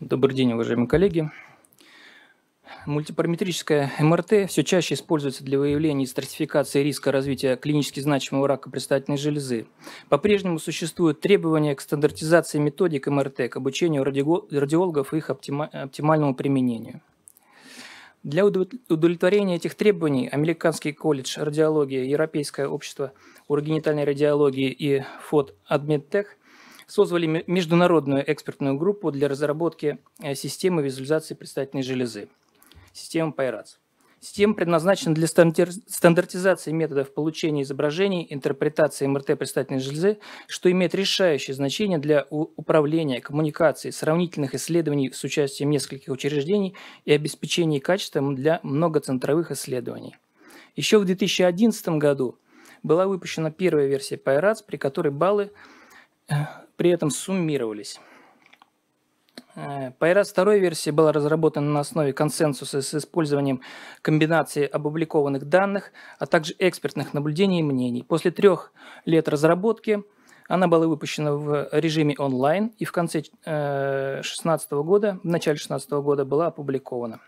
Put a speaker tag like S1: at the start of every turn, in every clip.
S1: Добрый день, уважаемые коллеги. Мультипараметрическая МРТ все чаще используется для выявления и стратификации риска развития клинически значимого рака предстательной железы. По-прежнему существуют требования к стандартизации методик МРТ, к обучению радиологов и их оптимальному применению. Для удовлетворения этих требований Американский колледж радиологии, Европейское общество урогенитальной радиологии и ФОД Адмедтех – создали международную экспертную группу для разработки э, системы визуализации предстательной железы, системы Пайрац. Система предназначена для стандартизации методов получения изображений, интерпретации МРТ предстательной железы, что имеет решающее значение для управления, коммуникации, сравнительных исследований с участием нескольких учреждений и обеспечения качеством для многоцентровых исследований. Еще в 2011 году была выпущена первая версия PyRats, при которой баллы Э, при этом суммировались. Э, Пайрат второй версии была разработана на основе консенсуса с использованием комбинации опубликованных данных, а также экспертных наблюдений и мнений. После трех лет разработки она была выпущена в режиме онлайн и в конце 2016 э, года, в начале 2016 года была опубликована.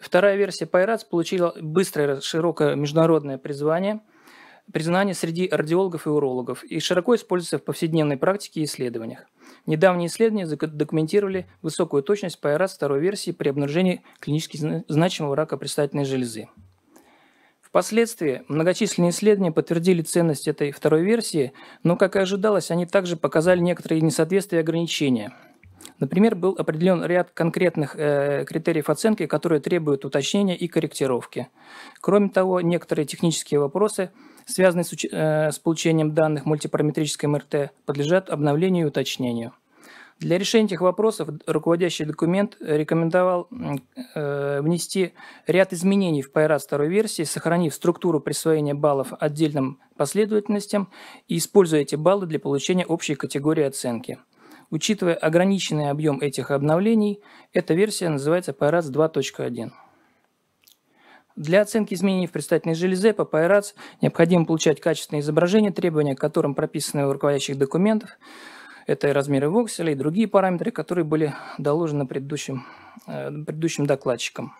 S1: Вторая версия Пайратс получила быстрое широкое международное призвание – признание среди радиологов и урологов и широко используется в повседневной практике и исследованиях. Недавние исследования документировали высокую точность ПРАС второй версии при обнаружении клинически значимого рака предстательной железы. Впоследствии многочисленные исследования подтвердили ценность этой второй версии, но, как и ожидалось, они также показали некоторые несоответствия и ограничения. Например, был определен ряд конкретных э, критериев оценки, которые требуют уточнения и корректировки. Кроме того, некоторые технические вопросы – связанные с, э, с получением данных мультипараметрической МРТ, подлежат обновлению и уточнению. Для решения этих вопросов руководящий документ рекомендовал э, внести ряд изменений в PyRAS второй версии, сохранив структуру присвоения баллов отдельным последовательностям и используя эти баллы для получения общей категории оценки. Учитывая ограниченный объем этих обновлений, эта версия называется PyRAS 2.1. Для оценки изменений в предстательной железе по ПАЭРАЦ необходимо получать качественные изображения, требования к которым прописаны в руководящих документах. Это и размеры вокселя, и другие параметры, которые были доложены предыдущим, э, предыдущим докладчикам.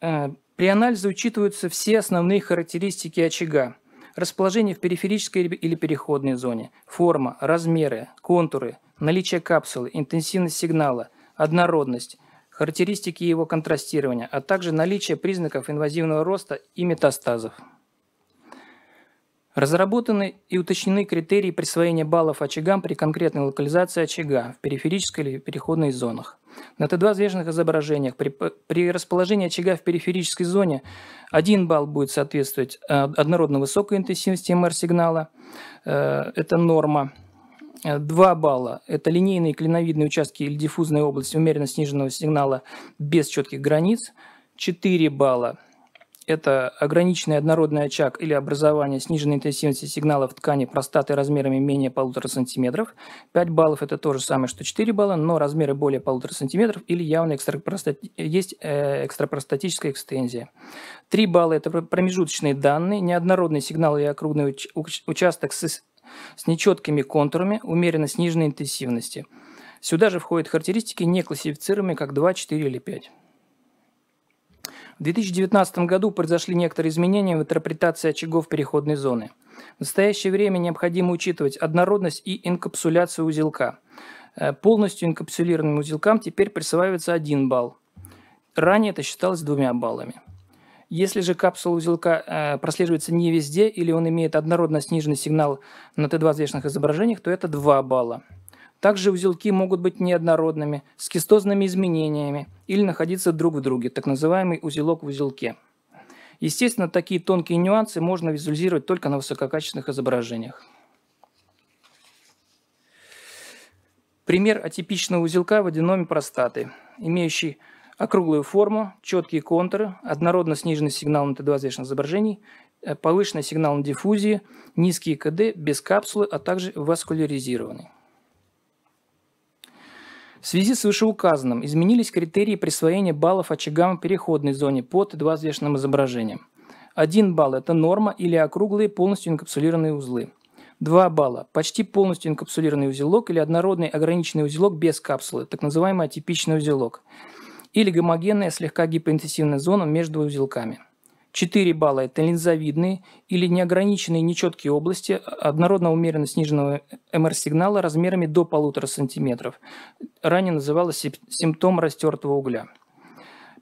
S1: Э, при анализе учитываются все основные характеристики очага. Расположение в периферической или переходной зоне, форма, размеры, контуры, наличие капсулы, интенсивность сигнала – однородность, характеристики его контрастирования, а также наличие признаков инвазивного роста и метастазов. Разработаны и уточнены критерии присвоения баллов очагам при конкретной локализации очага в периферической или переходной зонах. На Т2 взвешенных изображениях при, при расположении очага в периферической зоне 1 балл будет соответствовать э, однородно высокой интенсивности МР-сигнала, э, это норма, 2 э, балла – это линейные клиновидные участки или диффузная область умеренно сниженного сигнала без четких границ. 4 балла – это ограниченный однородный очаг или образование сниженной интенсивности сигнала в ткани простаты размерами менее 1,5 см. 5 баллов – это то же самое, что 4 балла, но размеры более 1,5 см или явно экстрапростати... есть э, экстрапростатическая экстензия. 3 балла – это промежуточные данные, неоднородный сигнал и округлый уч... участок с с нечеткими контурами, умеренно сниженной интенсивности. Сюда же входят характеристики, не классифицируемые как 2, 4 или 5. В 2019 году произошли некоторые изменения в интерпретации очагов переходной зоны. В настоящее время необходимо учитывать однородность и инкапсуляцию узелка. Э, полностью инкапсулированным узелкам теперь присваивается 1 балл. Ранее это считалось двумя баллами. Если же капсула узелка э, прослеживается не везде или он имеет однородно сниженный сигнал на Т2 взвешенных изображениях, то это 2 балла. Также узелки могут быть неоднородными, с кистозными изменениями или находиться друг в друге, так называемый узелок в узелке. Естественно, такие тонкие нюансы можно визуализировать только на высококачественных изображениях. Пример атипичного узелка в аденоме простаты, имеющий округлую форму, четкие контуры, однородно сниженный сигнал на Т2-взвешенных изображений, э, повышенный сигнал на диффузии, низкие КД, без капсулы, а также васкуляризированный. В связи с вышеуказанным изменились критерии присвоения баллов очагам в переходной зоне по Т2 взвешенным изображениям. 1 балл – это норма или округлые полностью инкапсулированные узлы. 2 балла – почти полностью инкапсулированный узелок или однородный ограниченный узелок без капсулы, так называемый атипичный узелок или гомогенная слегка гипоинтенсивная зона между узелками. 4 балла – это линзовидные или неограниченные нечеткие области однородно умеренно сниженного МР-сигнала размерами до полутора сантиметров. Ранее называлось симптом растертого угля.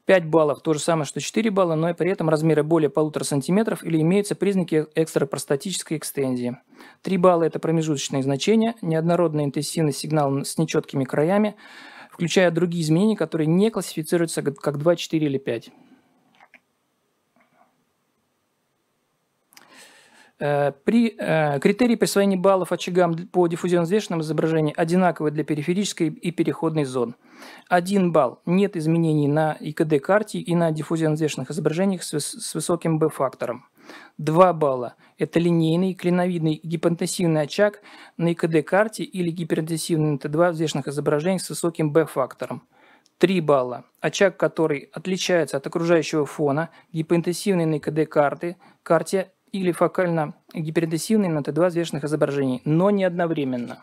S1: 5 баллов – то же самое, что 4 балла, но и при этом размеры более полутора сантиметров или имеются признаки экстрапростатической экстензии. 3 балла – это промежуточные значения, неоднородный интенсивный сигнал с нечеткими краями, включая другие изменения, которые не классифицируются как 2, 4 или 5. Э, при, э, критерии присвоения баллов очагам по диффузионно-взвешенному изображению одинаковы для периферической и переходной зон. Один балл. Нет изменений на ИКД-карте и на диффузионно-взвешенных изображениях с, с высоким B-фактором. 2 балла – это линейный, клиновидный и очаг на ИКД-карте или гиперинтенсивный Т2 взвешенных изображениях с высоким B-фактором. 3 балла – очаг, который отличается от окружающего фона, гипоинтенсивный на ИКД-карте, карте или фокально гиперинтенсивный на Т2 взвешенных изображений, но не одновременно.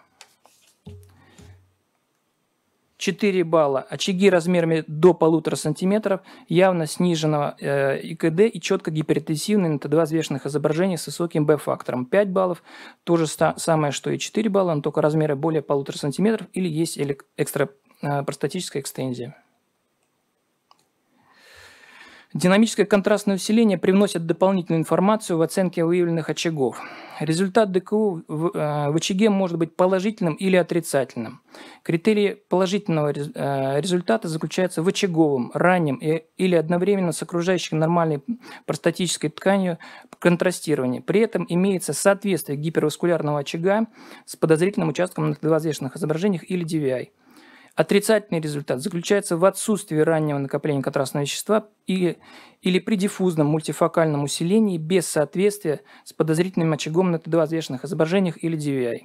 S1: 4 балла. Очаги размерами до полутора сантиметров явно сниженного э, ИКД и четко гиперинтенсивные на Т2 взвешенных изображений с высоким б фактором 5 баллов, то же самое, что и 4 балла, но только размеры более полутора сантиметров или есть экстрапростатическая э, экстензия. Динамическое контрастное усиление привносит дополнительную информацию в оценке выявленных очагов. Результат ДКУ в, э, в очаге может быть положительным или отрицательным. Критерии положительного э, результата заключаются в очаговом, раннем или одновременно с окружающей нормальной простатической тканью контрастировании. При этом имеется соответствие гиперваскулярного очага с подозрительным участком на 2 изображениях или DVI. Отрицательный результат заключается в отсутствии раннего накопления контрастного вещества или, или при диффузном мультифокальном усилении без соответствия с подозрительным очагом на Т2 взвешенных изображениях или DVI.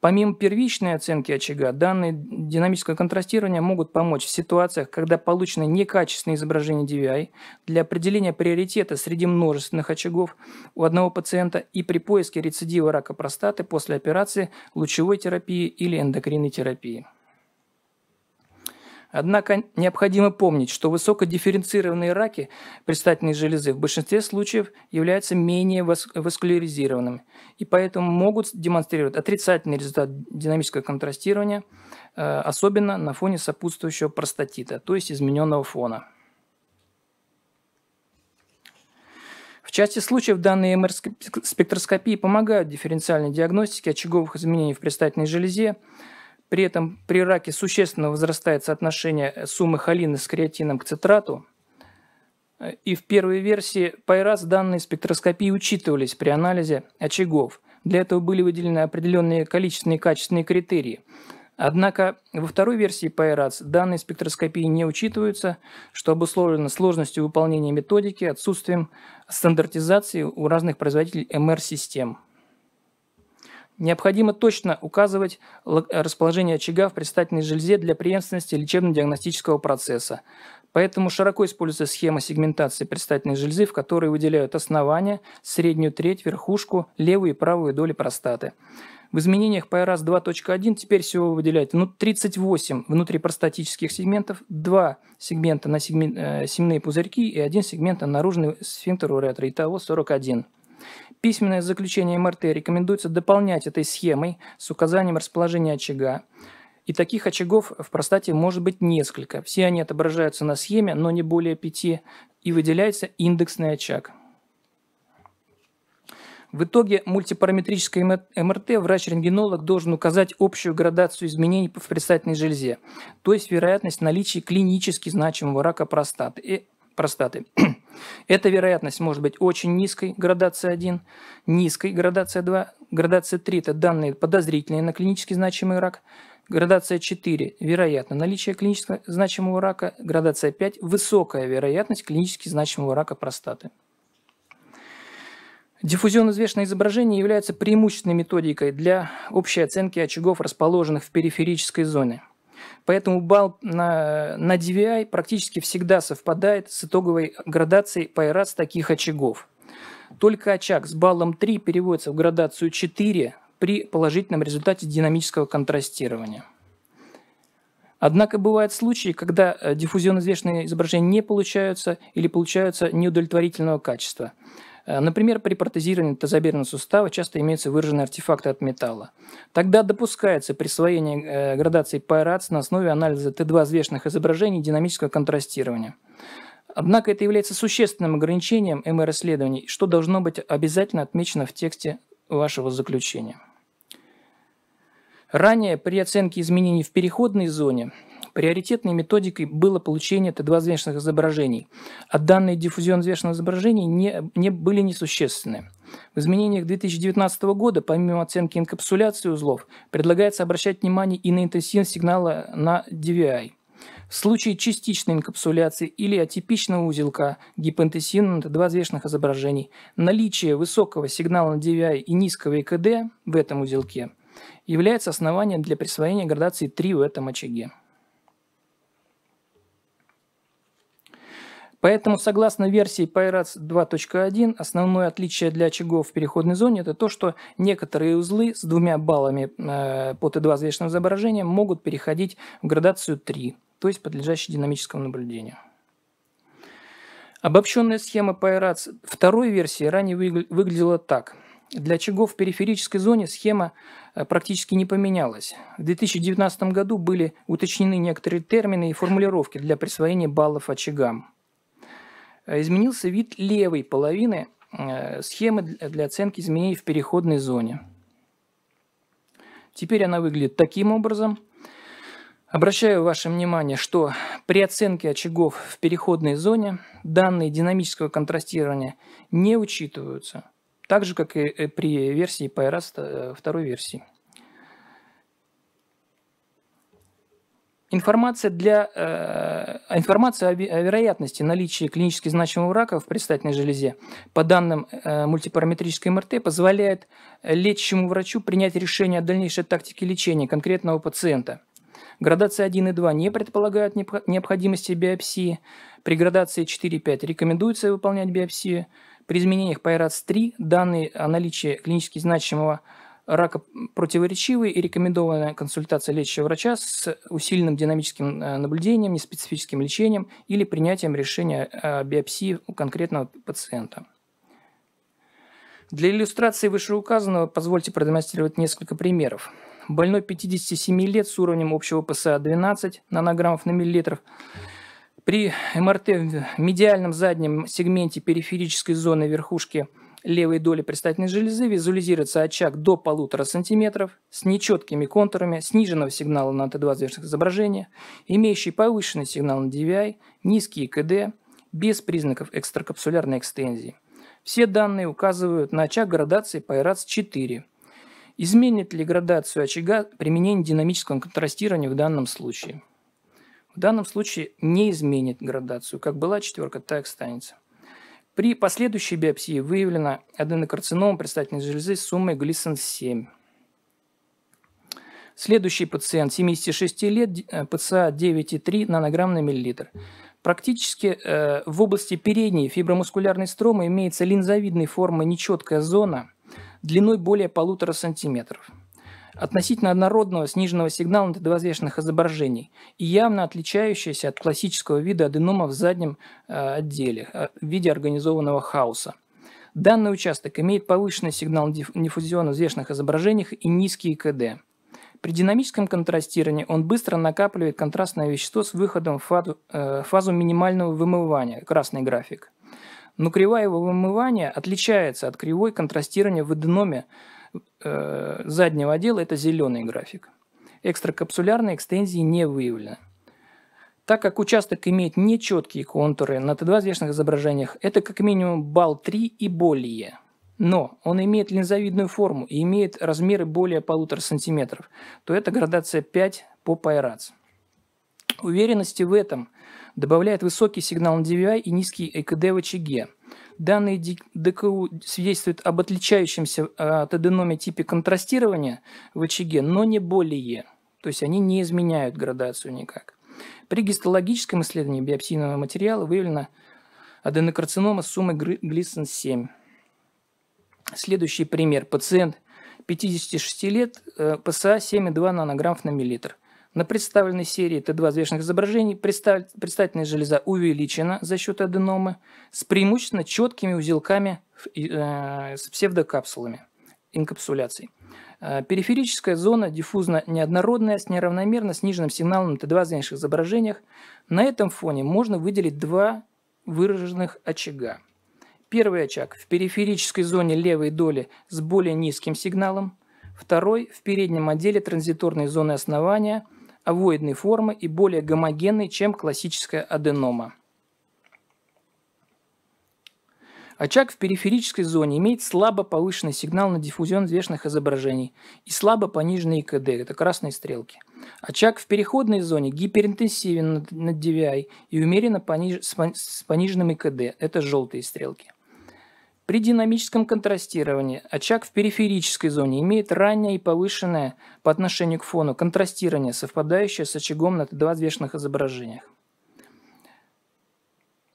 S1: Помимо первичной оценки очага, данные динамического контрастирования могут помочь в ситуациях, когда получены некачественные изображения DVI для определения приоритета среди множественных очагов у одного пациента и при поиске рецидива рака простаты после операции, лучевой терапии или эндокринной терапии. Однако необходимо помнить, что высокодифференцированные раки предстательной железы в большинстве случаев являются менее васкуляризированными и поэтому могут демонстрировать отрицательный результат динамического контрастирования, э, особенно на фоне сопутствующего простатита, то есть измененного фона. В части случаев данные МР-спектроскопии помогают дифференциальной диагностике очаговых изменений в предстательной железе, при этом при раке существенно возрастает соотношение суммы холина с креатином к цитрату. И в первой версии Пайраз данные спектроскопии учитывались при анализе очагов. Для этого были выделены определенные количественные и качественные критерии. Однако во второй версии Пайрац данные спектроскопии не учитываются, что обусловлено сложностью выполнения методики, отсутствием стандартизации у разных производителей МР-систем. Необходимо точно указывать расположение очага в предстательной железе для преемственности лечебно-диагностического процесса. Поэтому широко используется схема сегментации предстательной железы, в которой выделяют основание, среднюю треть, верхушку, левую и правую доли простаты. В изменениях по РАС 2.1 теперь всего выделяют 38 ну, внутрипростатических сегментов, 2 сегмента на сегмен... Э, семные пузырьки и 1 сегмент на наружный сфинктер уретра, итого 41. Письменное заключение МРТ рекомендуется дополнять этой схемой с указанием расположения очага. И таких очагов в простате может быть несколько. Все они отображаются на схеме, но не более пяти, и выделяется индексный очаг. В итоге мультипараметрической эм-, МРТ врач-рентгенолог должен указать общую градацию изменений в предстательной железе, то есть вероятность наличия клинически значимого рака простаты простаты. Эта вероятность может быть очень низкой, градация 1, низкой, градация 2, градация 3 – это данные подозрительные на клинически значимый рак, градация 4 – вероятно наличие клинически значимого рака, градация 5 – высокая вероятность клинически значимого рака простаты. Диффузионно-извешенное изображение является преимущественной методикой для общей оценки очагов, расположенных в периферической зоне – Поэтому балл на, на DVI практически всегда совпадает с итоговой градацией по IRATS таких очагов. Только очаг с баллом 3 переводится в градацию 4 при положительном результате динамического контрастирования. Однако бывают случаи, когда э, диффузионно-извешенные изображения не получаются или получаются неудовлетворительного качества – Э, например, при протезировании тазобедренного сустава часто имеются выраженные артефакты от металла. Тогда допускается присвоение э, градации Пайрац на основе анализа Т2 взвешенных изображений динамического контрастирования. Однако это является существенным ограничением МР-исследований, что должно быть обязательно отмечено в тексте вашего заключения. Ранее при оценке изменений в переходной зоне Приоритетной методикой было получение Т2-взвешенных изображений, а данные диффузион взвешенных изображений не, не были несущественны. В изменениях 2019 года, помимо оценки инкапсуляции узлов, предлагается обращать внимание и на интенсивность сигнала на DVI. В случае частичной инкапсуляции или атипичного узелка гипоинтенсивно Т2 взвешенных изображений, наличие высокого сигнала на DVI и низкого ИКД в этом узелке является основанием для присвоения градации 3 в этом очаге. Поэтому, согласно версии PyRats 2.1, основное отличие для очагов в переходной зоне – это то, что некоторые узлы с двумя баллами э, по Т2 взвешенным изображением могут переходить в градацию 3, то есть подлежащие динамическому наблюдению. Обобщенная схема PyRats второй версии ранее выглядела так – для очагов в периферической зоне схема э, практически не поменялась. В 2019 году были уточнены некоторые термины и формулировки для присвоения баллов очагам. Э, изменился вид левой половины э, схемы для оценки изменений в переходной зоне. Теперь она выглядит таким образом. Обращаю ваше внимание, что при оценке очагов в переходной зоне данные динамического контрастирования не учитываются, так же, как и э, при версии PyRust второй версии. Информация, для, э, информация о, о вероятности наличия клинически значимого рака в предстательной железе по данным э, мультипараметрической МРТ позволяет э, лечащему врачу принять решение о дальнейшей тактике лечения конкретного пациента. Градация 1 и 2 не предполагают необходимости биопсии. При градации 4 и 5 рекомендуется выполнять биопсию. При изменениях по ИРАЦ-3 данные о наличии клинически значимого ракопротиворечивые и рекомендованная консультация лечащего врача с усиленным динамическим э, наблюдением, неспецифическим лечением или принятием решения о биопсии у конкретного пациента. Для иллюстрации вышеуказанного позвольте продемонстрировать несколько примеров. Больной 57 лет с уровнем общего ПСА 12 нанограммов на миллилитров при МРТ в медиальном заднем сегменте периферической зоны верхушки – левой доли предстательной железы визуализируется очаг до полутора сантиметров с нечеткими контурами сниженного сигнала на Т2 зверских изображения, имеющий повышенный сигнал на DVI, низкий КД, без признаков экстракапсулярной экстензии. Все данные указывают на очаг градации PyRATS-4. А изменит ли градацию очага применение динамического контрастирования в данном случае? В данном случае не изменит градацию. Как была четверка, так и останется. При последующей биопсии выявлено аденокарцином предстательной железы с суммой глисон-7. Следующий пациент, 76 лет, э, ПЦА 9,3 нанограмм на миллилитр. Практически э, в области передней фибромускулярной стромы имеется линзовидной формы нечеткая зона длиной более полутора сантиметров – относительно однородного сниженного сигнала недовзвешенных изображений и явно отличающаяся от классического вида аденома в заднем э, отделе э, в виде организованного хаоса. Данный участок имеет повышенный сигнал диффузиона взвешенных изображений и низкий КД. При динамическом контрастировании он быстро накапливает контрастное вещество с выходом в фазу, э, фазу минимального вымывания, красный график. Но кривая его вымывания отличается от кривой контрастирования в аденоме, э, заднего отдела – это зеленый график. Экстракапсулярной экстензии не выявлено. Так как участок имеет нечеткие контуры на Т2 взвешенных изображениях, это как минимум балл 3 и более. Но он имеет линзовидную форму и имеет размеры более полутора сантиметров, то это градация 5 по Пайрац. Уверенности в этом добавляет высокий сигнал на DVI и низкий ЭКД в очаге – Данные ДКУ свидетельствуют об отличающемся а, от аденоме типе контрастирования в очаге, но не более. То есть они не изменяют градацию никак. При гистологическом исследовании биопсийного материала выявлена аденокарцинома с суммой Глисон-7. Следующий пример. Пациент 56 лет, э, ПСА 7,2 нанограмм на миллилитр. На представленной серии Т2 взвешенных изображений предстательная железа увеличена за счет аденомы с преимущественно четкими узелками э, с псевдокапсулами инкапсуляций. Э, периферическая зона диффузно неоднородная с неравномерно сниженным сигналом на Т2 занявших изображениях. На этом фоне можно выделить два выраженных очага. Первый очаг в периферической зоне левой доли с более низким сигналом. Второй в переднем отделе транзиторной зоны основания – овоидной формы и более гомогенный, чем классическая аденома. Очаг в периферической зоне имеет слабо повышенный сигнал на диффузион взвешенных изображений и слабо пониженный ИКД, это красные стрелки. Очаг в переходной зоне гиперинтенсивен на DVI и умеренно пониж... с пониженным ИКД, это желтые стрелки. При динамическом контрастировании очаг в периферической зоне имеет раннее и повышенное по отношению к фону контрастирование, совпадающее с очагом на двузвешенных изображениях.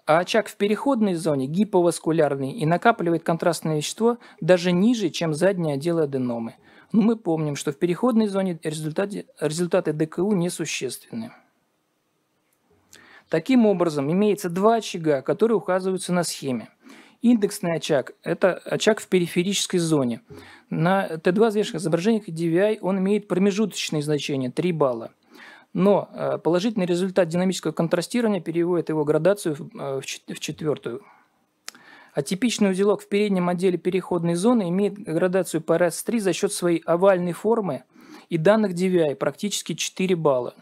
S1: А очаг в переходной зоне гиповаскулярный и накапливает контрастное вещество даже ниже, чем задние отделы аденомы. Но мы помним, что в переходной зоне результаты, результаты ДКУ несущественны. Таким образом, имеется два очага, которые указываются на схеме. Индексный очаг – это очаг в периферической зоне. На Т2 взвешенных изображениях DVI он имеет промежуточные значения – 3 балла. Но э, положительный результат динамического контрастирования переводит его градацию в э, четвертую. Атипичный узелок в переднем отделе переходной зоны имеет градацию по RAS-3 за счет своей овальной формы и данных DVI практически 4 балла.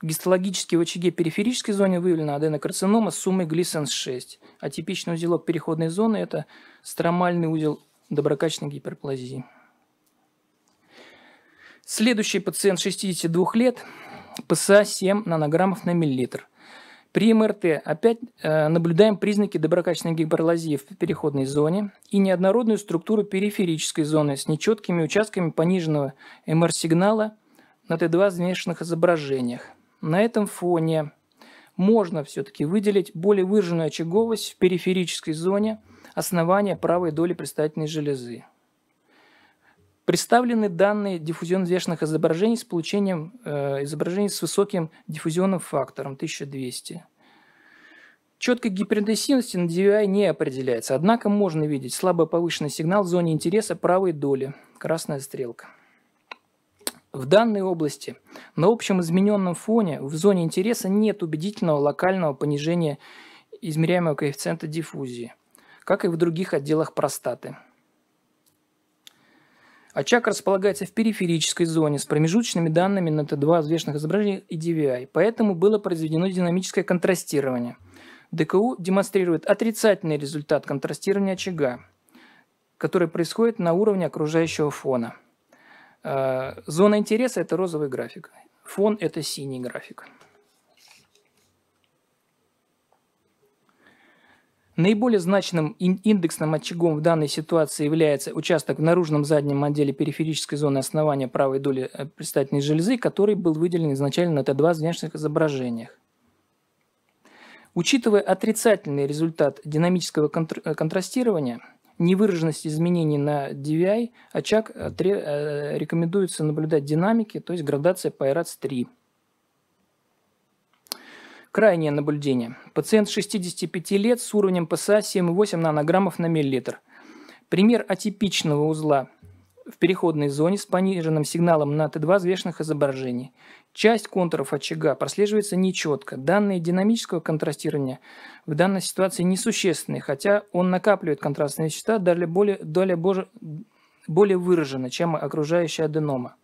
S1: Гистологически в очаге периферической зоны выявлена аденокарцинома с суммой глисенс-6. атипичный узелок переходной зоны – это стромальный узел доброкачественной гиперплазии. Следующий пациент 62 лет, ПСА 7 нанограммов на миллилитр. При МРТ опять э, наблюдаем признаки доброкачественной гиперплазии в переходной зоне и неоднородную структуру периферической зоны с нечеткими участками пониженного МР-сигнала на Т2 взвешенных изображениях. На этом фоне можно все-таки выделить более выраженную очаговость в периферической зоне основания правой доли предстательной железы. Представлены данные диффузионно-взвешенных изображений с получением э, изображений с высоким диффузионным фактором 1200. Четкой гиперинтенсивности на DVI не определяется, однако можно видеть слабо повышенный сигнал в зоне интереса правой доли, красная стрелка. В данной области на общем измененном фоне в зоне интереса нет убедительного локального понижения измеряемого коэффициента диффузии, как и в других отделах простаты. Очаг а располагается в периферической зоне с промежуточными данными на Т2 взвешенных изображений и DVI, поэтому было произведено динамическое контрастирование. ДКУ демонстрирует отрицательный результат контрастирования очага, который происходит на уровне окружающего фона. Э, зона интереса – это розовый график. Фон – это синий график. Наиболее значимым индексным очагом в данной ситуации является участок в наружном заднем отделе периферической зоны основания правой доли э, предстательной железы, который был выделен изначально на Т2 в внешних изображениях. Учитывая отрицательный результат динамического контр э, контрастирования – невыраженность изменений на DVI, очаг э, э, рекомендуется наблюдать динамики, то есть градация по IRATS 3. Крайнее наблюдение. Пациент 65 лет с уровнем ПСА 7,8 нанограммов на миллилитр. Пример атипичного узла в переходной зоне с пониженным сигналом на Т2 взвешенных изображений. Часть контуров очага прослеживается нечетко. Данные динамического контрастирования в данной ситуации несущественны, хотя он накапливает контрастные вещества далее более, далее боже, более выраженно, чем окружающая аденома.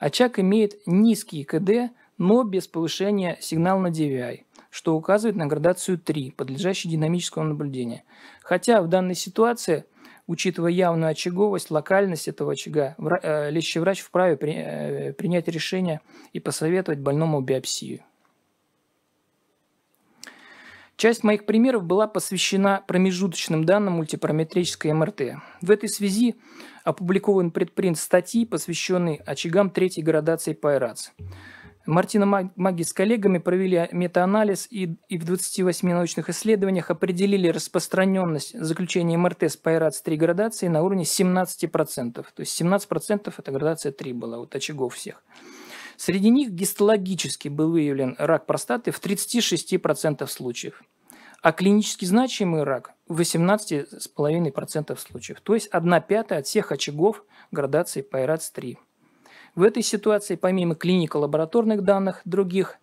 S1: Очаг имеет низкий КД, но без повышения сигнал на DVI, что указывает на градацию 3, подлежащую динамическому наблюдению. Хотя в данной ситуации Учитывая явную очаговость, локальность этого очага, э, лечащий врач вправе при, э, принять решение и посоветовать больному биопсию. Часть моих примеров была посвящена промежуточным данным мультипараметрической МРТ. В этой связи опубликован предпринт статьи, посвященный очагам третьей градации по ИРАЦ. Мартина Маги с коллегами провели метаанализ и, и в 28 научных исследованиях определили распространенность заключения МРТ с PIRATS-3 градацией на уровне 17%. То есть 17% это градация 3 была, вот очагов всех. Среди них гистологически был выявлен рак простаты в 36% случаев, а клинически значимый рак в 18,5% случаев, то есть 1 пятая от всех очагов градации PIRATS-3. В этой ситуации, помимо клинико-лабораторных данных других,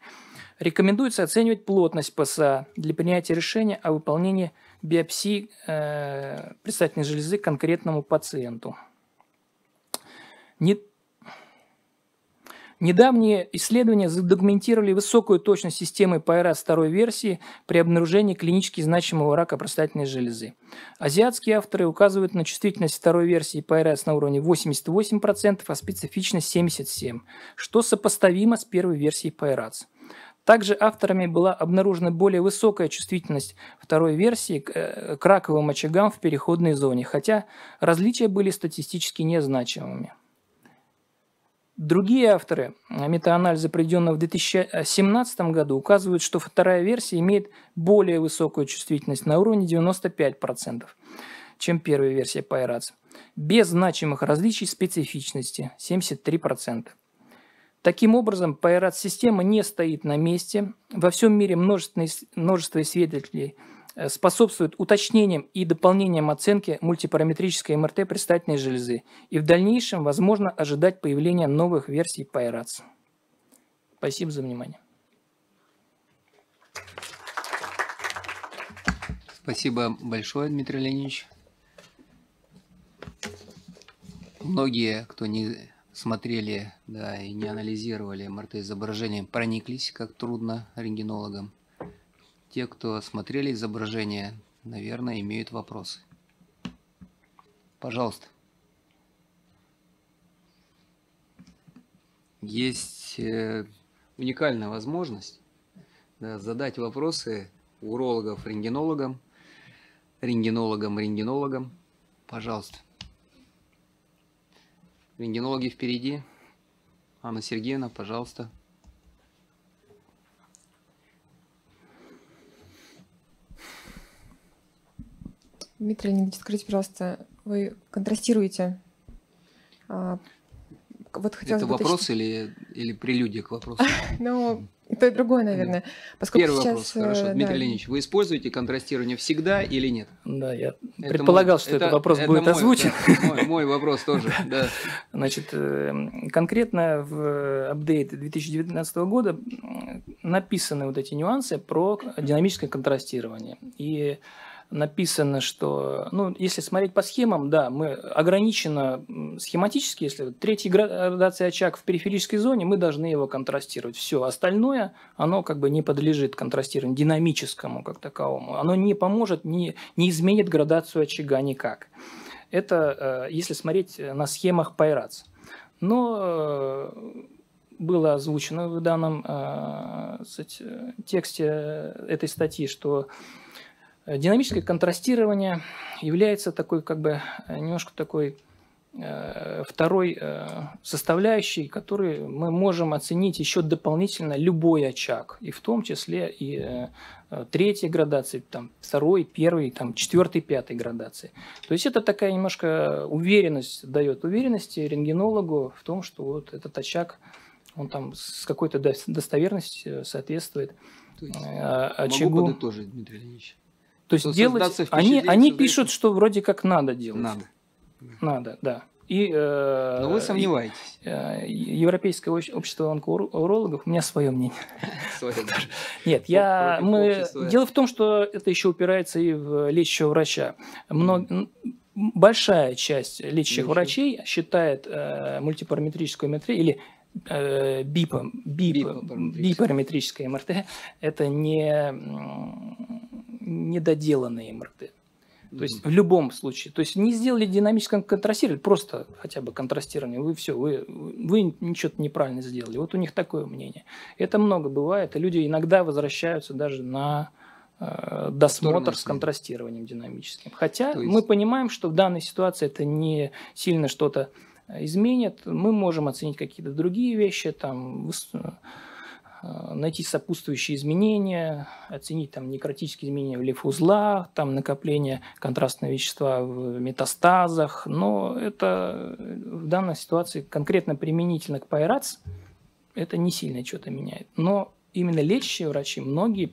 S1: рекомендуется оценивать плотность ПСА для принятия решения о выполнении биопсии э, предстательной железы конкретному пациенту. Не Недавние исследования задокументировали высокую точность системы ПРАС второй версии при обнаружении клинически значимого рака простатной железы. Азиатские авторы указывают на чувствительность второй версии ПРАС на уровне 88%, а специфичность 77%, что сопоставимо с первой версией ПРАС. Также авторами была обнаружена более высокая чувствительность второй версии э, к раковым очагам в переходной зоне, хотя различия были статистически незначимыми. Другие авторы метаанализа, проведенного в 2017 году, указывают, что вторая версия имеет более высокую чувствительность на уровне 95%, чем первая версия PyRats, без значимых различий специфичности 73%. Таким образом, PyRats-система не стоит на месте. Во всем мире множество исследователей – Э, способствует уточнением и дополнением оценки мультипараметрической МРТ предстательной железы и в дальнейшем возможно ожидать появления новых версий PyRATS. Спасибо за внимание.
S2: Спасибо большое, Дмитрий Леонидович. Многие, кто не смотрели да, и не анализировали МРТ-изображение, прониклись, как трудно рентгенологам. Те, кто смотрели изображение, наверное, имеют вопросы. Пожалуйста. Есть э, уникальная возможность да, задать вопросы урологов, рентгенологам, рентгенологам, рентгенологам. Пожалуйста. Рентгенологи впереди. Анна Сергеевна, пожалуйста.
S1: Дмитрий Леонидович, скажите, пожалуйста, вы контрастируете а, вот хотелось Это вопрос
S2: уточнить. или, или прелюдия к вопросу?
S1: Ну, и то, и другое, наверное.
S3: Поскольку Первый сейчас, вопрос, хорошо. Э, Дмитрий Леонидович,
S2: вы используете контрастирование всегда или нет? Да, я предполагал, что этот вопрос будет озвучен. мой, мой вопрос тоже, да.
S1: Значит, э, конкретно в э, апдейте 2019 года написаны вот эти нюансы про динамическое контрастирование. И написано, что, ну, если смотреть по схемам, да, мы ограничено схематически, если третья градация очаг в периферической зоне, мы должны его контрастировать. Все остальное, оно как бы не подлежит контрастированию динамическому как таковому. Оно не поможет, не, не изменит градацию очага никак. Это э, если смотреть э, на схемах Пайрац. Но э, было озвучено в данном кстати, тексте этой статьи, что Э, динамическое контрастирование является такой, как бы, э, немножко такой э, второй составляющей, который мы можем оценить еще дополнительно любой очаг, и в том числе и третьей градации, там, второй, первый, там, четвертый, пятой градации. То есть это такая немножко уверенность, дает уверенности рентгенологу в том, что вот этот очаг, он там с какой-то достоверностью соответствует То есть, очагу. Могу подытожить, Дмитрий Ильич. То есть делать, они, они пишут, что вроде как надо делать. Надо. Надо, да. И, э, Но вы сомневаетесь. Э, Европейское общество онкоурологов, у меня свое мнение.
S2: Свое даже.
S1: Нет, я, мы, дело в том, что это еще упирается и в лечащего врача. Много, большая часть лечащих врачей считает э, мультипараметрическую метрию или бипа, э, бипа, бипараметрическое МРТ – это не недоделанные МРТ. То mm -hmm. есть в любом случае. То есть не сделали динамическое а контрастирование, просто хотя бы контрастирование. Вы все, вы, вы ничего неправильно сделали. Вот у них такое мнение. Это много бывает. И люди иногда возвращаются даже на э, досмотр с контрастированием динамическим. Хотя есть... мы понимаем, что в данной ситуации это не сильно что-то изменят. Мы можем оценить какие-то другие вещи, там, э, найти сопутствующие изменения, оценить там некротические изменения в лимфузлах, там накопление контрастного вещества в метастазах, но это в данной ситуации конкретно применительно к пайрац, это не сильно что-то меняет. Но именно лечащие врачи, многие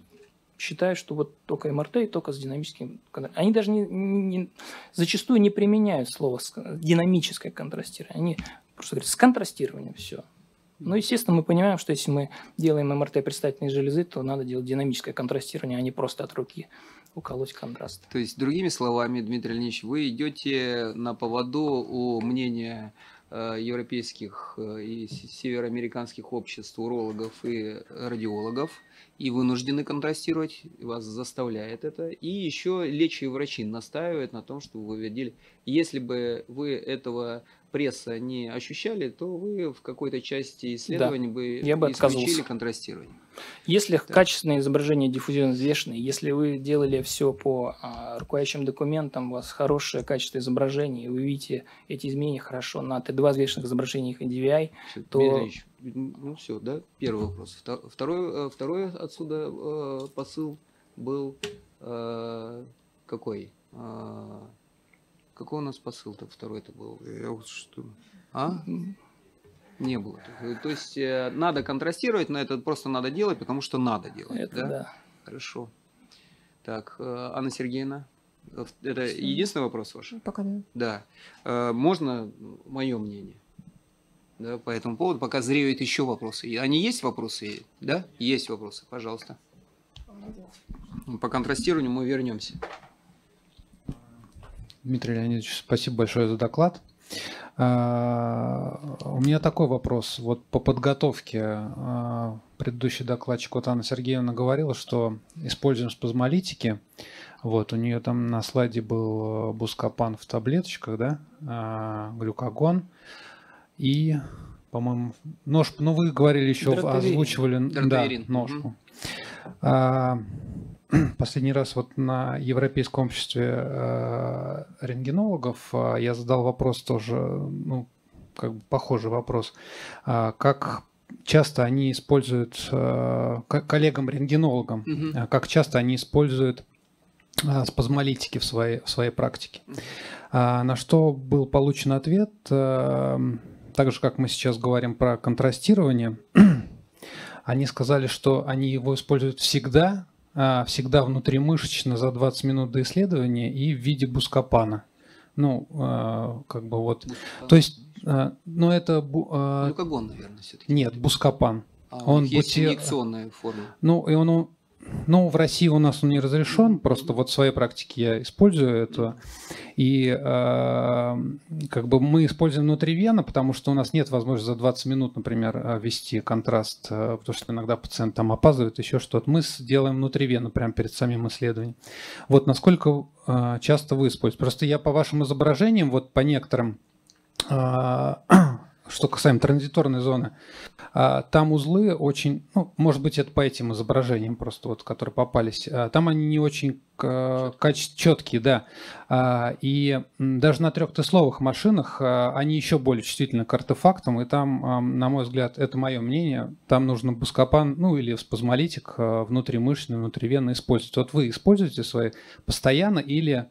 S1: считают, что вот только МРТ и только с динамическим контрастированием. Они даже не, не, зачастую не применяют слово динамическое контрастирование. Они просто говорят, с контрастированием все. Ну, естественно, мы понимаем, что если мы делаем МРТ предстательной железы, то надо делать динамическое контрастирование, а не просто от руки уколоть контраст.
S2: То есть, другими словами, Дмитрий Ильич, вы идете на поводу у мнения э, европейских э, и североамериканских обществ урологов и радиологов – и вынуждены контрастировать, вас заставляет это. И еще лечащие врачи настаивают на том, что вы видели. Если бы вы этого пресса не ощущали, то вы в какой-то части исследований да. бы, Я бы отказался. контрастирование.
S1: Если так. качественное изображение диффузионно взвешенное, если вы делали все по а, руководящим документам, у вас хорошее качество изображения, и вы видите эти изменения хорошо на Т2 взвешенных изображениях NDVI, все, то... Ильич,
S2: ну все, да, первый вопрос. Второй, э, второй отсюда э, посыл был э, какой? Э, какой у нас посыл-то второй-то был? Я вот что. А? Не было. То есть э, надо контрастировать, но это просто надо делать, потому что надо делать. Это да. да. Хорошо. Так, э, Анна Сергеевна, э, это единственный вопрос ваш? Пока да. Да. Можно мое мнение? Да, по этому поводу, пока зреют еще вопросы. Они есть вопросы? Да? Есть вопросы, пожалуйста. Ну, по контрастированию мы вернемся.
S3: Дмитрий Леонидович, спасибо большое за доклад. А, у меня такой вопрос. Вот по подготовке а, предыдущий докладчик вот Анна Сергеевна говорила, что используем спазмолитики. Вот, у нее там на слайде был а, бускопан в таблеточках, да, глюкагон, и, по-моему, нож. Ну, вы говорили еще, Дротаверин. озвучивали Дротаверин. да, ножку. Угу. А, последний раз вот на Европейском обществе э, рентгенологов э, я задал вопрос тоже, ну, как бы похожий вопрос, э, как часто они используют э, коллегам-рентгенологам, угу. А как часто они используют э, спазмолитики в своей, в своей практике. Э, на что был получен ответ, э, так же, как мы сейчас говорим про контрастирование, они сказали, что они его используют всегда, а, всегда внутримышечно за 20 минут до исследования и в виде бускопана. Ну, а, как бы вот. Бускопан. То есть, а, ну это... Глюкогон, ну, наверное, все-таки. Нет, бускопан. А, он бути... инъекционная форма. Ну, и он ну, в России у нас он не разрешен, просто вот в своей практике я использую это. И э, как бы мы используем внутривенно, потому что у нас нет возможности за 20 минут, например, э, вести контраст, э, потому что иногда пациент там опаздывает, еще что-то. Мы делаем внутривенно, прямо перед самим исследованием. Вот насколько э, часто вы используете. Просто я по вашим изображениям, вот по некоторым э, что касаемо транзиторной зоны, а, там узлы очень, ну, может быть, это по этим изображениям просто вот, которые попались, а, там они не очень а, каче- четкие, да. И даже на трехтесловых машинах они еще более чувствительны к артефактам, и там, на мой взгляд, это мое мнение, там нужно бускопан, ну, или спазмолитик внутримышечный, внутривенно использовать. Вот вы используете свои постоянно или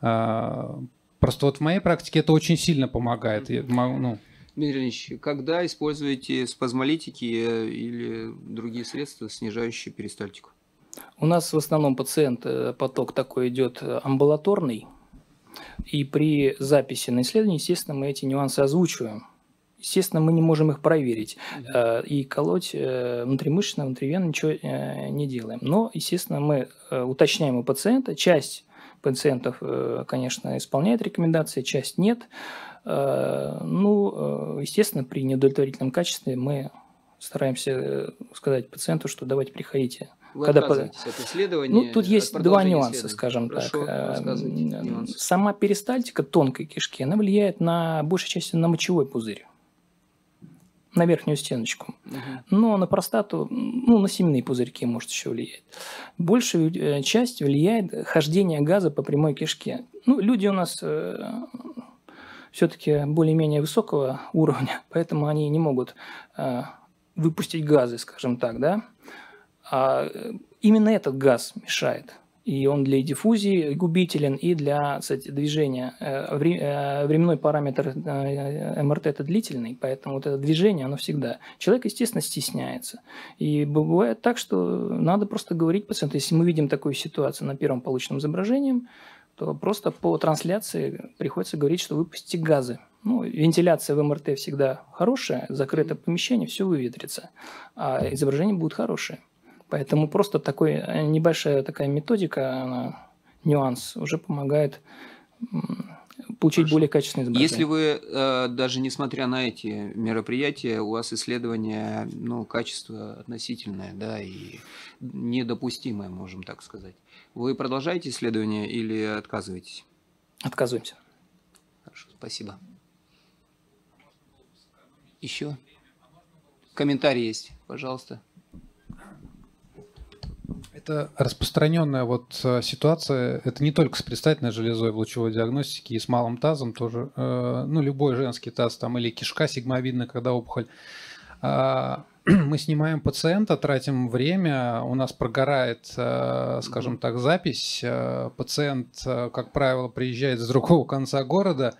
S3: Просто вот в моей практике это очень сильно помогает. Я, ну, Дмитрий Ильич,
S2: когда используете спазмолитики э, или другие средства, снижающие
S1: перистальтику? У нас в основном пациент, э, поток такой идет э, амбулаторный, и при записи на исследование, естественно, мы эти нюансы озвучиваем. Естественно, мы не можем их проверить. И колоть внутримышечно, внутривенно ничего не делаем. Но, естественно, мы уточняем у пациента. Часть пациентов, конечно, исполняет рекомендации, часть нет. Э, ну, э, естественно, при неудовлетворительном качестве мы стараемся э, сказать пациенту, что давайте приходите. Вы когда по... от
S2: исследования. Ну, тут есть два нюанса, скажем Хорошо, так.
S1: Нюансы. Сама перистальтика тонкой кишки, она влияет на большей части на мочевой пузырь на верхнюю стеночку. Угу. Но на простату, ну, на семенные пузырьки может еще влиять. Большую часть влияет хождение газа по прямой кишке. Ну, люди у нас все-таки более-менее высокого уровня, поэтому они не могут э, выпустить газы, скажем так, да. А э, именно этот газ мешает. И он для диффузии губителен, и для кстати, движения. Э, э, временной параметр МРТ это длительный, поэтому вот это движение, оно всегда. Человек, естественно, стесняется. И бывает так, что надо просто говорить пациенту, если мы видим такую ситуацию на первом полученном изображении, то просто по трансляции приходится говорить, что выпусти газы. Ну, вентиляция в МРТ всегда хорошая, закрытое помещение, все выветрится, а изображение будет хорошее. Поэтому просто такой, э, небольшая такая методика, она, нюанс, уже помогает получить Хорошо. более качественное изображение. Если
S2: вы э, даже несмотря на эти мероприятия, у вас исследование, ну, качество относительное, да, и недопустимое, можем так сказать. Вы продолжаете исследование или отказываетесь? Отказываемся. Хорошо, спасибо. Еще? Комментарий есть, пожалуйста.
S3: Это распространенная вот э, ситуация, это не только с предстательной железой в лучевой диагностике, и с малым тазом тоже, э, ну, любой женский таз там или кишка сигмовидная, когда опухоль, а, мы снимаем пациента, тратим время, у нас прогорает, э, скажем так, запись. Э, пациент, э, как правило, приезжает с другого конца города,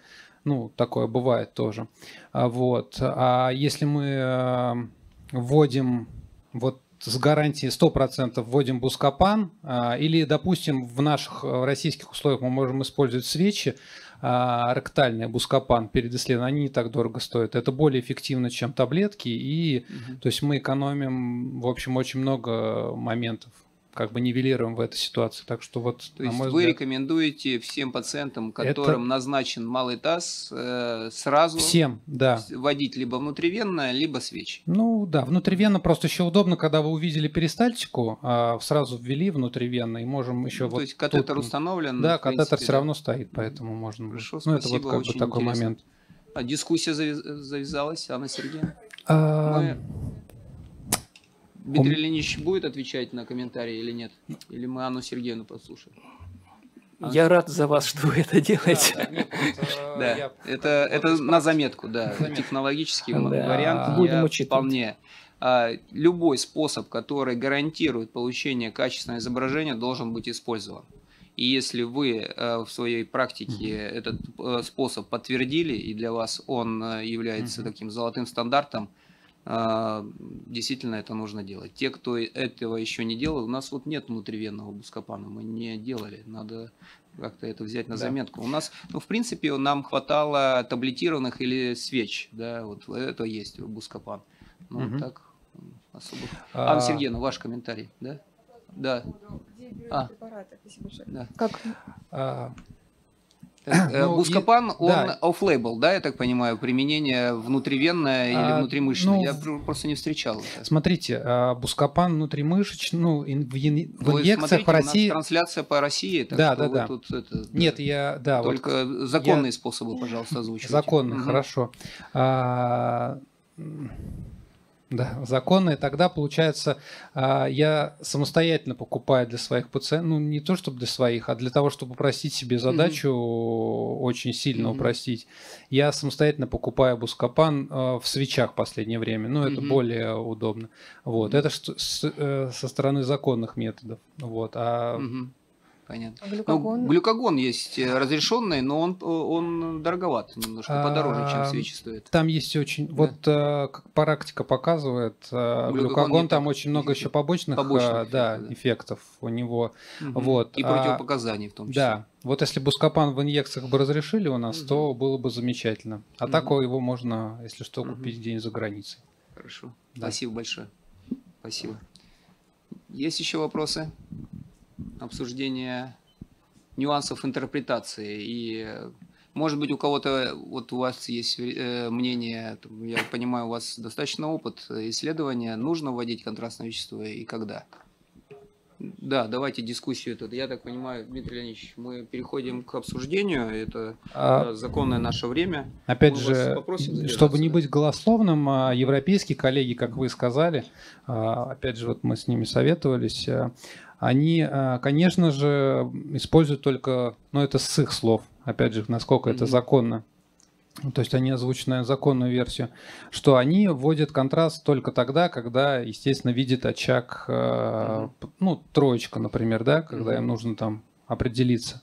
S3: ну, такое бывает тоже. А, вот. А если мы вводим вот с гарантией 100% вводим бускопан, или, допустим, в наших российских условиях мы можем использовать свечи, а, ректальные, бускопан перед исследованием, они не так дорого стоят. Это более эффективно, чем таблетки. И, угу. то есть мы экономим, в общем, очень много моментов как бы нивелируем в этой ситуации. Так что вот... То есть вы взгляд...
S2: рекомендуете всем пациентам, которым это... назначен малый таз, э, сразу всем, да. вводить либо внутривенно, либо свечи?
S3: Ну да, внутривенно просто еще удобно, когда вы увидели перистальтику, э, сразу ввели внутривенно, и можем ну, еще ну, вот... То есть катетер тут... установлен? Да, катетер принципе, все да. равно стоит, поэтому можно... Хорошо, ну, это вот как бы такой интересно. момент.
S2: А дискуссия завязалась, Анна
S1: Сергеевна? А... Мы
S2: Дмитрий Он... Ленич будет отвечать на комментарии или нет? Или мы Анну Сергеевну послушаем?
S1: Анна... Я рад за вас, что вы это делаете.
S2: Да, ну, это, э, на заметку, да. Технологический вариант Будем учитывать. вполне. А, любой способ, который гарантирует получение качественного изображения, должен быть использован. И если вы э, в своей практике этот э, способ подтвердили, и для вас он является таким золотым стандартом, а, действительно это нужно делать. Те, кто этого еще не делал, у нас вот нет внутривенного бускопана, мы не делали, надо как-то это взять на да. заметку. У нас, ну, в принципе, нам хватало таблетированных или свеч, да, вот это есть бускопан. Ну, угу. так особо. А... Анна Сергеевна, ваш комментарий, да? Да. Где берете а. препараты? Спасибо большое. Да. Как? А... Э, э, ну, Бускопан, он да. off да, я так понимаю, применение внутривенное или а, внутримышечное? Ну, я просто не встречал.
S3: Смотрите, бускопан а, внутримышечный, ну, в, инъекциях в России...
S2: трансляция по России, да, да, да. Нет, я... Да, Только вот законные я... способы, пожалуйста,
S3: озвучивайте. Законно, хорошо. А, да, законно. тогда, получается, а, я самостоятельно покупаю для своих пациентов, ну не то чтобы для своих, а для того, чтобы упростить себе задачу, mm-hmm. очень сильно mm-hmm. упростить, я самостоятельно покупаю бускопан а, в свечах в последнее время. Ну, это mm-hmm. более удобно. Вот, mm-hmm. это что, э, со стороны законных методов. Вот, а... Mm-hmm понятно. Глюкогон?
S2: А ну, глюкогон есть э, разрешенный, но он, он дороговат, немножко а, подороже, чем свечи стоят.
S3: Там есть очень, да. вот э, как практика показывает, э, глюкогон, глюкогон там очень много еще побочных, побочных да, эффектов, да. эффектов у него. Угу. Вот. И а, противопоказаний в том числе. Да, вот если бускопан в инъекциях бы разрешили у нас, угу. то было бы замечательно. А угу. так его можно, если что, купить угу. день за границей. Хорошо.
S2: Да. Спасибо большое. Спасибо. Есть еще вопросы? обсуждение нюансов интерпретации. И, может быть, у кого-то, вот у вас есть э, мнение, я понимаю, у вас достаточно опыт исследования, нужно вводить контрастное вещество и когда? Да, давайте дискуссию тут Я так понимаю, Дмитрий Леонидович, мы переходим к обсуждению. Это а, э, законное наше время. Опять мы же, чтобы
S3: не быть голословным, а, европейские коллеги, как вы сказали, а, опять же, вот мы с ними советовались, а, они, э, конечно же, используют только, ну это с их слов, опять же, насколько mm-hmm. это законно, то есть они озвучивают законную версию, что они вводят контраст только тогда, когда, естественно, видит очаг, э, ну, троечка, например, да, когда им нужно там определиться.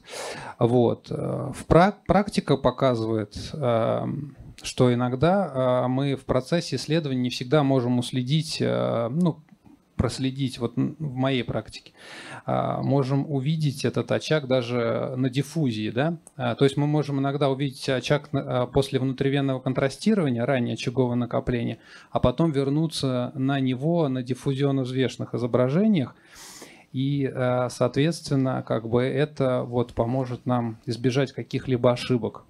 S3: Вот. Э, в практика показывает, эм, что иногда э, мы в процессе исследования не всегда можем уследить, ну, проследить вот в моей практике, а, можем увидеть этот очаг даже на диффузии, да, а, то есть мы можем иногда увидеть очаг а, после внутривенного контрастирования, ранее очагового накопления, а потом вернуться на него на диффузионно взвешенных изображениях, и, соответственно, как бы это вот поможет нам избежать каких-либо ошибок.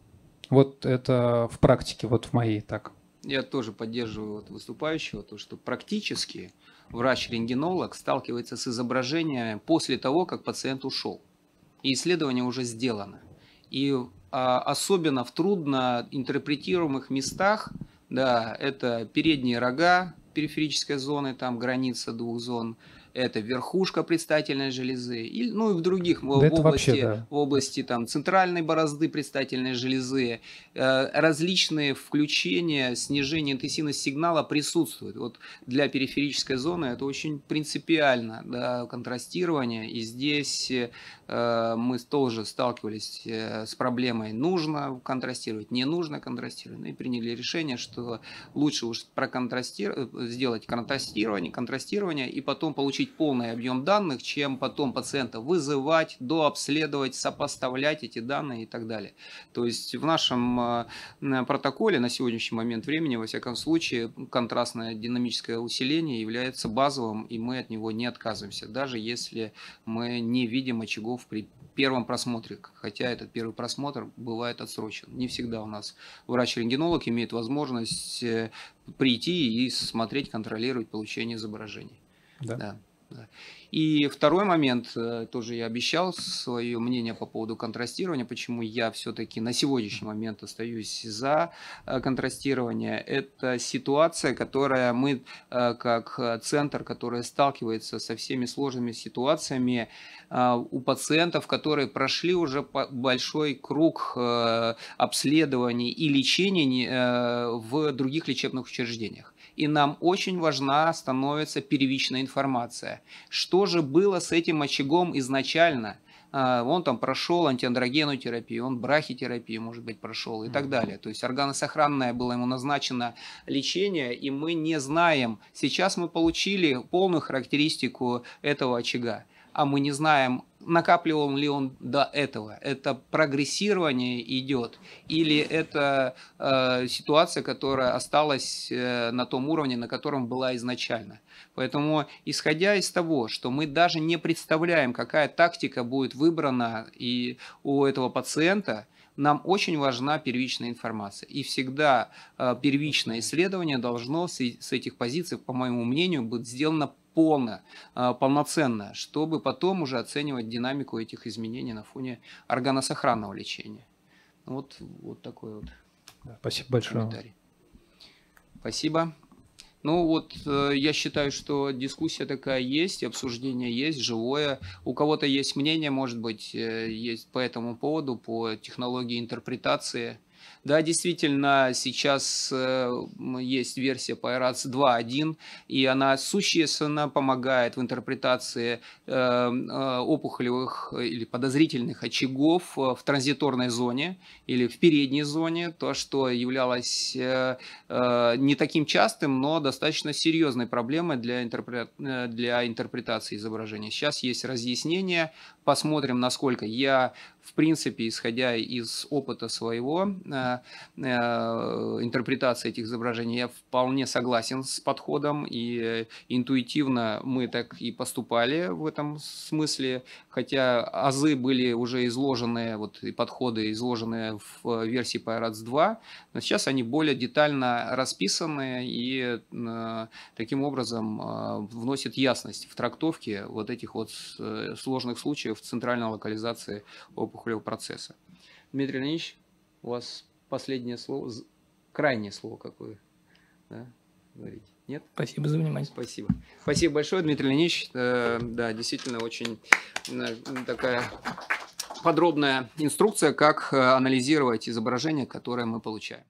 S3: Вот это в практике, вот в моей так.
S2: Я тоже поддерживаю вот выступающего, то, что практически врач-рентгенолог сталкивается с изображениями после того, как пациент ушел. И исследование уже сделано. И а, особенно в трудно интерпретируемых местах, да, это передние рога периферической зоны, там граница двух зон, это верхушка предстательной железы, и, ну и в других, да в, области, вообще, да. в области там, центральной борозды предстательной железы, э, различные включения, снижение интенсивности сигнала присутствует. Вот для периферической зоны это очень принципиально, да, контрастирование, и здесь э, мы тоже сталкивались э, с проблемой, нужно контрастировать, не нужно контрастировать, ну и приняли решение, что лучше уж проконтрастировать, э, сделать контрастирование, контрастирование, и потом получить получить полный объем данных, чем потом пациента вызывать, дообследовать, сопоставлять эти данные и так далее. То есть в нашем э, протоколе на сегодняшний момент времени, во всяком случае, контрастное динамическое усиление является базовым, и мы от него не отказываемся, даже если мы не видим очагов при первом просмотре, хотя этот первый просмотр бывает отсрочен. Не всегда у нас врач-рентгенолог имеет возможность э, прийти и смотреть, контролировать получение изображений. Да. да. И второй момент, э, тоже я обещал свое мнение по поводу контрастирования, почему я все-таки на сегодняшний момент остаюсь за э, контрастирование. Это ситуация, которая мы э, как центр, который сталкивается со всеми сложными ситуациями у пациентов, которые прошли уже большой круг обследований и лечений в других лечебных учреждениях и нам очень важна становится первичная информация. Что же было с этим очагом изначально? А, он там прошел антиандрогенную терапию, он брахитерапию, может быть, прошел и так далее. То есть органосохранное было ему назначено лечение, и мы не знаем. Сейчас мы получили полную характеристику этого очага а мы не знаем, накапливал ли он до этого. Это прогрессирование идет или это э, ситуация, которая осталась э, на том уровне, на котором была изначально. Поэтому, исходя из того, что мы даже не представляем, какая тактика будет выбрана и у этого пациента, нам очень важна первичная информация. И всегда э, первичное исследование должно с этих позиций, по моему мнению, быть сделано полно, э, полноценно, чтобы потом уже оценивать динамику этих изменений на фоне органосохранного лечения. Вот, вот такой вот Спасибо большое. Спасибо. Ну вот э, я считаю, что дискуссия такая есть, обсуждение есть, живое. У кого-то есть мнение, может быть, э, есть по этому поводу, по технологии интерпретации да, действительно, сейчас э, есть версия по 2.1, и она существенно помогает в интерпретации э, э, опухолевых или подозрительных очагов в транзиторной зоне или в передней зоне, то, что являлось не таким частым, но достаточно серьезной проблемой для, интерпрет... для интерпретации изображения. Сейчас есть разъяснение, посмотрим, насколько я в принципе, исходя из опыта своего э, э, интерпретации этих изображений, я вполне согласен с подходом, и э, интуитивно мы так и поступали в этом смысле, хотя азы были уже изложены, вот и подходы изложены в версии Pirates 2, но сейчас они более детально расписаны и таким образом вносят ясность в трактовке вот этих вот сложных случаев центральной локализации об опухолевого процесса. Дмитрий Леонидович, у вас последнее слово, крайнее слово какое да, говорить.
S1: Нет? Спасибо за внимание. Спасибо.
S2: Спасибо большое, Дмитрий Леонидович. Э, да, действительно, очень э, такая подробная инструкция, как э,
S1: анализировать изображение, которое мы получаем.